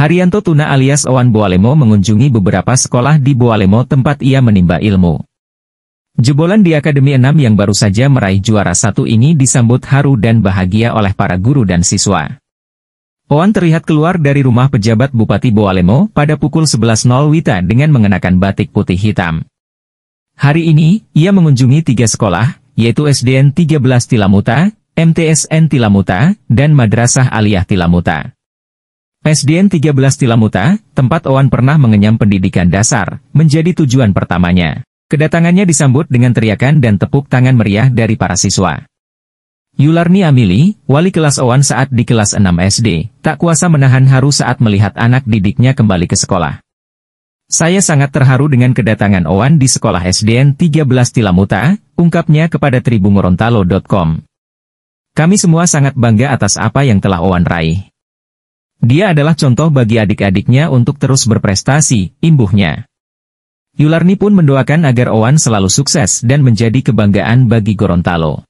Haryanto Tuna alias Owan Boalemo mengunjungi beberapa sekolah di Boalemo tempat ia menimba ilmu. Jebolan di Akademi 6 yang baru saja meraih juara satu ini disambut haru dan bahagia oleh para guru dan siswa. Oan terlihat keluar dari rumah pejabat Bupati Boalemo pada pukul 11.00 Wita dengan mengenakan batik putih hitam. Hari ini, ia mengunjungi tiga sekolah, yaitu SDN 13 Tilamuta, MTSN Tilamuta, dan Madrasah Aliyah Tilamuta. SDN 13 Tilamuta, tempat Owan pernah mengenyam pendidikan dasar, menjadi tujuan pertamanya. Kedatangannya disambut dengan teriakan dan tepuk tangan meriah dari para siswa. Yularni Amili, wali kelas Owan saat di kelas 6 SD, tak kuasa menahan haru saat melihat anak didiknya kembali ke sekolah. Saya sangat terharu dengan kedatangan Owan di sekolah SDN 13 Tilamuta, ungkapnya kepada tribungorontalo.com. Kami semua sangat bangga atas apa yang telah Owan raih. Dia adalah contoh bagi adik-adiknya untuk terus berprestasi, imbuhnya. Yularni pun mendoakan agar Owan selalu sukses dan menjadi kebanggaan bagi Gorontalo.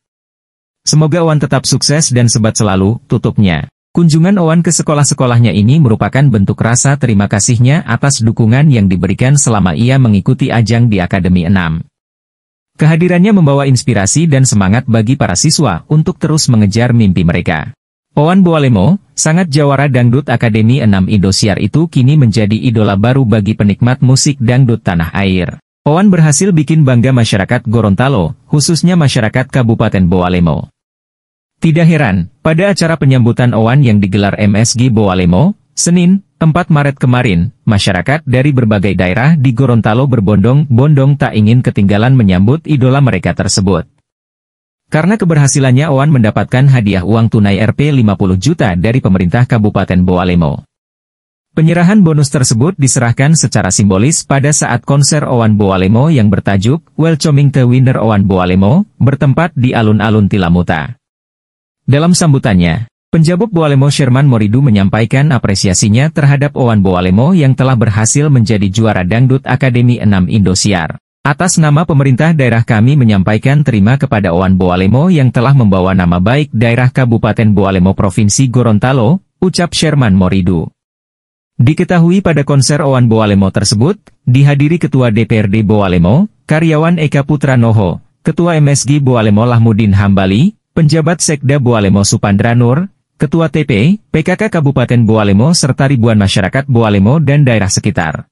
Semoga Owan tetap sukses dan sebat selalu, tutupnya. Kunjungan Owan ke sekolah-sekolahnya ini merupakan bentuk rasa terima kasihnya atas dukungan yang diberikan selama ia mengikuti ajang di Akademi 6. Kehadirannya membawa inspirasi dan semangat bagi para siswa untuk terus mengejar mimpi mereka. Owan Boalemo, Sangat jawara dangdut Akademi 6 Indosiar itu kini menjadi idola baru bagi penikmat musik dangdut tanah air. Owan berhasil bikin bangga masyarakat Gorontalo, khususnya masyarakat Kabupaten Boalemo. Tidak heran, pada acara penyambutan Owan yang digelar MSG Boalemo, Senin, 4 Maret kemarin, masyarakat dari berbagai daerah di Gorontalo berbondong-bondong tak ingin ketinggalan menyambut idola mereka tersebut. Karena keberhasilannya Oan mendapatkan hadiah uang tunai Rp 50 juta dari pemerintah Kabupaten Boalemo. Penyerahan bonus tersebut diserahkan secara simbolis pada saat konser Owan Boalemo yang bertajuk Welcoming the Winner Owan Boalemo, bertempat di alun-alun Tilamuta. Dalam sambutannya, penjabat Boalemo Sherman Moridu menyampaikan apresiasinya terhadap Owan Boalemo yang telah berhasil menjadi juara dangdut Akademi 6 Indosiar. Atas nama pemerintah daerah kami menyampaikan terima kepada Oan Boalemo yang telah membawa nama baik daerah Kabupaten Boalemo Provinsi Gorontalo, ucap Sherman Moridu. Diketahui pada konser Oan Boalemo tersebut, dihadiri Ketua DPRD Boalemo, karyawan Eka Putra Noho, Ketua MSG Boalemo Lahmudin Hambali, penjabat Sekda Boalemo Supandra Nur, Ketua TP, PKK Kabupaten Boalemo serta ribuan masyarakat Boalemo dan daerah sekitar.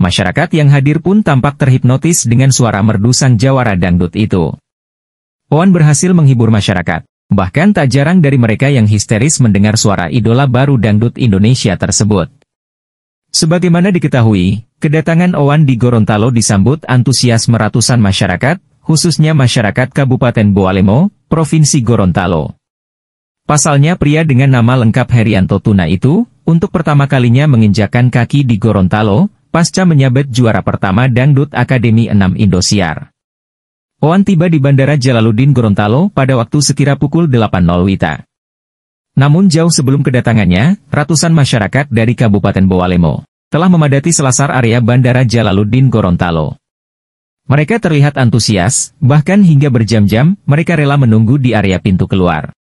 Masyarakat yang hadir pun tampak terhipnotis dengan suara merdu sang jawara dangdut itu. Oan berhasil menghibur masyarakat, bahkan tak jarang dari mereka yang histeris mendengar suara idola baru dangdut Indonesia tersebut. Sebagaimana diketahui, kedatangan Oan di Gorontalo disambut antusias meratusan masyarakat, khususnya masyarakat Kabupaten Boalemo, Provinsi Gorontalo. Pasalnya pria dengan nama lengkap Herianto Tuna itu, untuk pertama kalinya menginjakan kaki di Gorontalo, pasca menyabet juara pertama Dangdut Akademi 6 Indosiar. Oan tiba di Bandara Jalaluddin Gorontalo pada waktu sekira pukul 8.00 WITA. Namun jauh sebelum kedatangannya, ratusan masyarakat dari Kabupaten Boalemo telah memadati selasar area Bandara Jalaluddin Gorontalo. Mereka terlihat antusias, bahkan hingga berjam-jam, mereka rela menunggu di area pintu keluar.